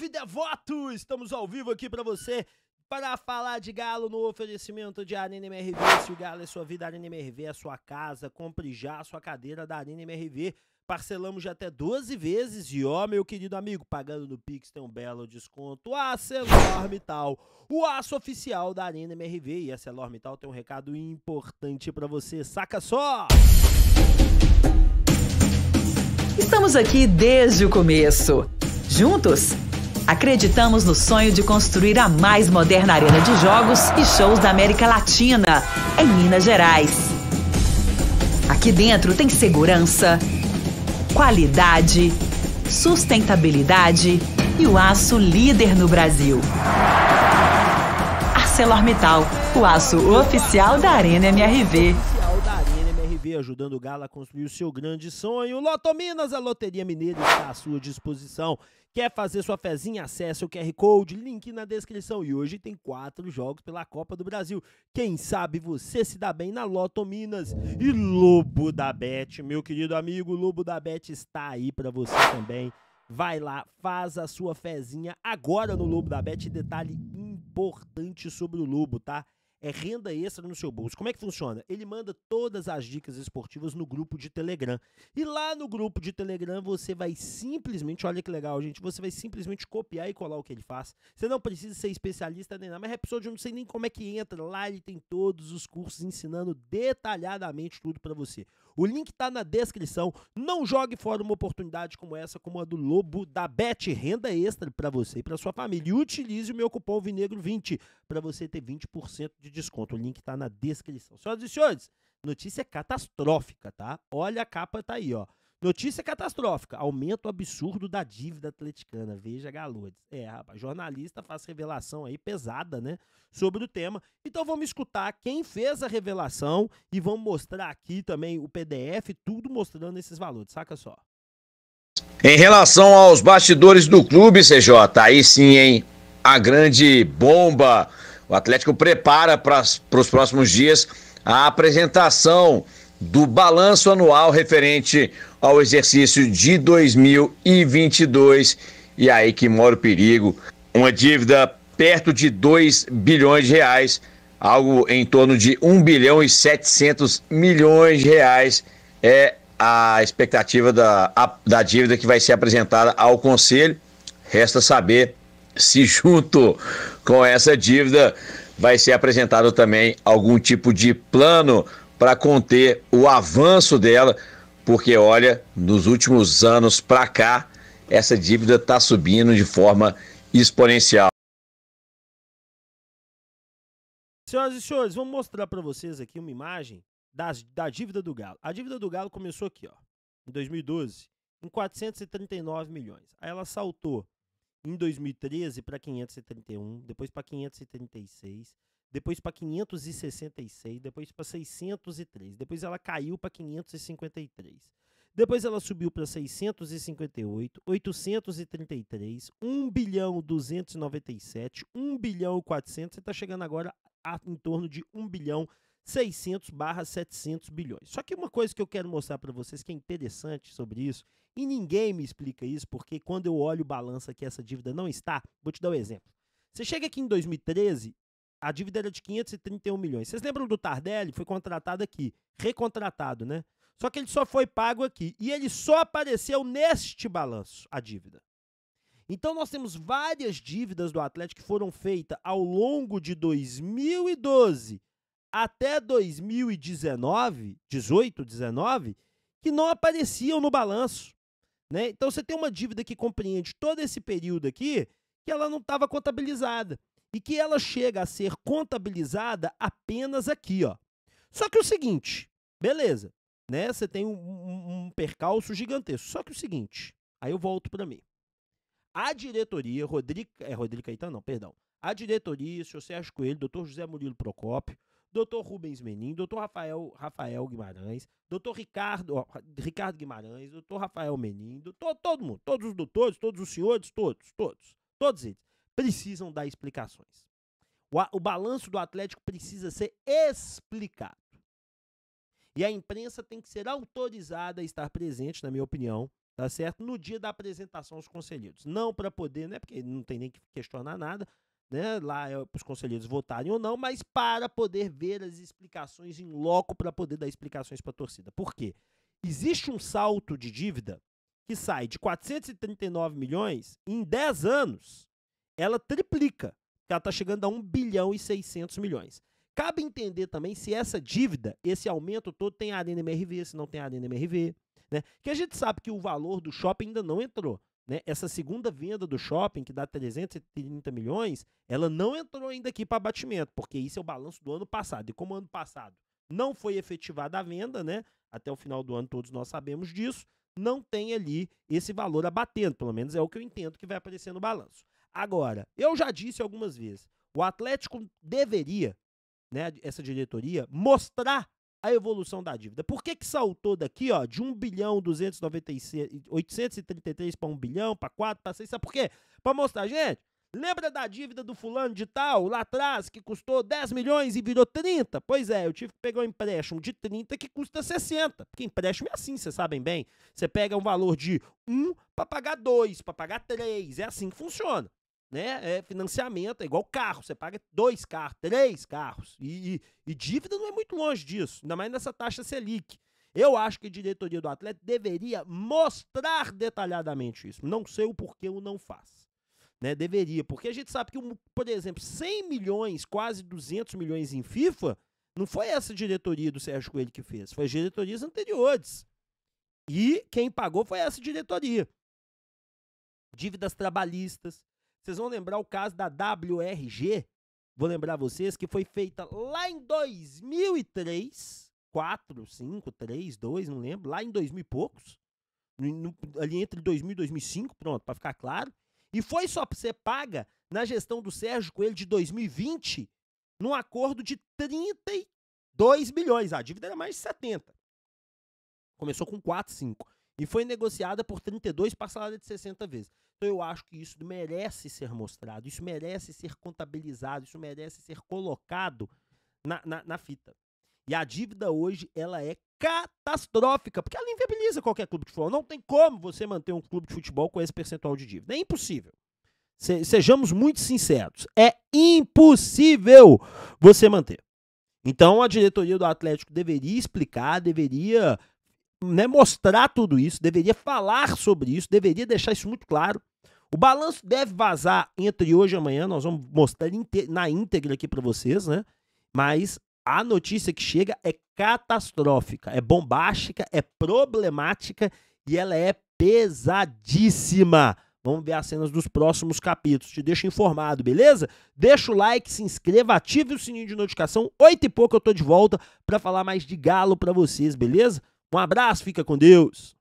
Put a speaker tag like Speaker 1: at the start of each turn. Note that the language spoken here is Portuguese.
Speaker 1: Salve devoto! Estamos ao vivo aqui para você para falar de Galo no oferecimento de Arena MRV. Se o Galo é sua vida, Arena MRV é sua casa. Compre já a sua cadeira da Arena MRV. Parcelamos já até 12 vezes e ó, meu querido amigo, pagando no Pix tem um belo desconto. A ArcelorMittal, o aço oficial da Arena MRV. E a ArcelorMittal tem um recado importante para você. Saca só! Estamos aqui desde o começo. Juntos Acreditamos no sonho de construir a mais moderna arena de jogos e shows da América Latina, em Minas Gerais. Aqui dentro tem segurança, qualidade, sustentabilidade e o aço líder no Brasil. ArcelorMittal, o aço oficial da Arena MRV. TV, ajudando o Galo a construir o seu grande sonho. Loto Minas, a loteria mineira está à sua disposição. Quer fazer sua fezinha? Acesse o QR Code, link na descrição. E hoje tem quatro jogos pela Copa do Brasil. Quem sabe você se dá bem na Loto Minas. E Lobo da Bet, meu querido amigo, Lobo da Bet está aí para você também. Vai lá, faz a sua fezinha agora no Lobo da Bet. Detalhe importante sobre o Lobo, tá? é renda extra no seu bolso. Como é que funciona? Ele manda todas as dicas esportivas no grupo de Telegram. E lá no grupo de Telegram você vai simplesmente, olha que legal, gente, você vai simplesmente copiar e colar o que ele faz. Você não precisa ser especialista nem nada, mas Rhapsody é eu não sei nem como é que entra. Lá ele tem todos os cursos ensinando detalhadamente tudo para você. O link tá na descrição. Não jogue fora uma oportunidade como essa, como a do Lobo da Bet, renda extra para você e para sua família. E utilize o meu cupom Vinegro20 para você ter 20% de de desconto. O link está na descrição. Senhoras e senhores, notícia catastrófica, tá? Olha a capa tá aí, ó. Notícia catastrófica. Aumento absurdo da dívida atleticana. Veja Galudes. É, rapaz, jornalista faz revelação aí pesada, né? Sobre o tema. Então vamos escutar quem fez a revelação e vamos mostrar aqui também o PDF, tudo mostrando esses valores. Saca só. Em relação aos bastidores do clube, CJ, aí sim, hein? A grande bomba o Atlético prepara para os próximos dias a apresentação do balanço anual referente ao exercício de 2022. E aí que mora o perigo. Uma dívida perto de 2 bilhões de reais, algo em torno de 1 bilhão e 700 milhões de reais é a expectativa da, a, da dívida que vai ser apresentada ao Conselho. Resta saber se junto com essa dívida, vai ser apresentado também algum tipo de plano para conter o avanço dela, porque olha, nos últimos anos para cá, essa dívida está subindo de forma exponencial. Senhoras e senhores, vou mostrar para vocês aqui uma imagem das, da dívida do Galo. A dívida do Galo começou aqui, ó, em 2012, em 439 milhões. Aí ela saltou em 2013 para 531, depois para 536, depois para 566, depois para 603, depois ela caiu para 553. Depois ela subiu para 658, 833, 1 bilhão 297, 1 bilhão 400, você está chegando agora a, em torno de 1 bilhão 600 barra 700 bilhões. Só que uma coisa que eu quero mostrar para vocês que é interessante sobre isso, e ninguém me explica isso, porque quando eu olho o balanço que essa dívida não está, vou te dar um exemplo. Você chega aqui em 2013, a dívida era de 531 milhões. Vocês lembram do Tardelli? Foi contratado aqui, recontratado, né? Só que ele só foi pago aqui. E ele só apareceu neste balanço, a dívida. Então nós temos várias dívidas do Atlético que foram feitas ao longo de 2012 até 2019, 18, 19, que não apareciam no balanço. Né? Então você tem uma dívida que compreende todo esse período aqui que ela não estava contabilizada e que ela chega a ser contabilizada apenas aqui, ó. Só que o seguinte, beleza, né? Você tem um, um, um percalço gigantesco. Só que o seguinte, aí eu volto para mim. A diretoria, Rodrigo, é Rodrigo Caetano, não, perdão. A diretoria, o senhor Sérgio Coelho, doutor José Murilo Procópio, Dr. Rubens Menin, Dr. Rafael, Rafael Guimarães, Dr. Ricardo, ó, Ricardo Guimarães, Dr. Rafael Menin, doutor, todo mundo, todos os doutores, todos os senhores, todos, todos, todos eles precisam dar explicações. O, o balanço do Atlético precisa ser explicado. E a imprensa tem que ser autorizada a estar presente, na minha opinião, tá certo? No dia da apresentação aos conselheiros. Não para poder, né? Porque não tem nem que questionar nada, né, lá eh, para os conselheiros votarem ou não, mas para poder ver as explicações em loco, para poder dar explicações para a torcida. Por quê? Existe um salto de dívida que sai de 439 milhões em 10 anos, ela triplica, ela está chegando a 1 bilhão e 600 milhões. Cabe entender também se essa dívida, esse aumento todo tem a Arena MRV, se não tem a Arena MRV, né? Que a gente sabe que o valor do shopping ainda não entrou. Né? Essa segunda venda do shopping, que dá 330 milhões, ela não entrou ainda aqui para abatimento, porque isso é o balanço do ano passado. E como ano passado não foi efetivada a venda, né? até o final do ano todos nós sabemos disso, não tem ali esse valor abatendo, pelo menos é o que eu entendo que vai aparecer no balanço. Agora, eu já disse algumas vezes, o Atlético deveria, né, essa diretoria, mostrar a evolução da dívida. Por que que saltou daqui, ó, de 1 bilhão 833 para 1 bilhão, para 4, para 6, sabe por quê? Para mostrar, gente, lembra da dívida do fulano de tal lá atrás que custou 10 milhões e virou 30? Pois é, eu tive que pegar um empréstimo de 30 que custa 60. Porque empréstimo é assim, vocês sabem bem. Você pega um valor de 1 para pagar 2, para pagar 3, é assim que funciona né? É financiamento, é igual carro, você paga dois carros, três carros. E, e, e, dívida não é muito longe disso, ainda mais nessa taxa Selic. Eu acho que a diretoria do atleta deveria mostrar detalhadamente isso. Não sei o porquê o não faz. Né? Deveria, porque a gente sabe que, por exemplo, 100 milhões, quase 200 milhões em FIFA, não foi essa diretoria do Sérgio Coelho que fez, foi as diretorias anteriores. E quem pagou foi essa diretoria. Dívidas trabalhistas, vocês vão lembrar o caso da WRG, vou lembrar vocês que foi feita lá em 2003, 4, 5, 3, 2, não lembro, lá em 2000 e poucos, no, ali entre 2000 e 2005, pronto, para ficar claro, e foi só ser paga na gestão do Sérgio Coelho de 2020, num acordo de 32 bilhões, a dívida era mais de 70. Começou com 4, 5 e foi negociada por 32 parceladas de 60 vezes. Então eu acho que isso merece ser mostrado, isso merece ser contabilizado, isso merece ser colocado na, na, na fita. E a dívida hoje ela é catastrófica, porque ela inviabiliza qualquer clube de futebol. Não tem como você manter um clube de futebol com esse percentual de dívida. É impossível. sejamos muito sinceros, é impossível você manter. Então a diretoria do Atlético deveria explicar, deveria né, mostrar tudo isso, deveria falar sobre isso, deveria deixar isso muito claro. O balanço deve vazar entre hoje e amanhã, nós vamos mostrar na íntegra aqui para vocês, né? Mas a notícia que chega é catastrófica, é bombástica, é problemática e ela é pesadíssima. Vamos ver as cenas dos próximos capítulos. Te deixo informado, beleza? Deixa o like, se inscreva, ative o sininho de notificação. Oito e pouco eu tô de volta para falar mais de galo para vocês, beleza? Um abraço, fica com Deus.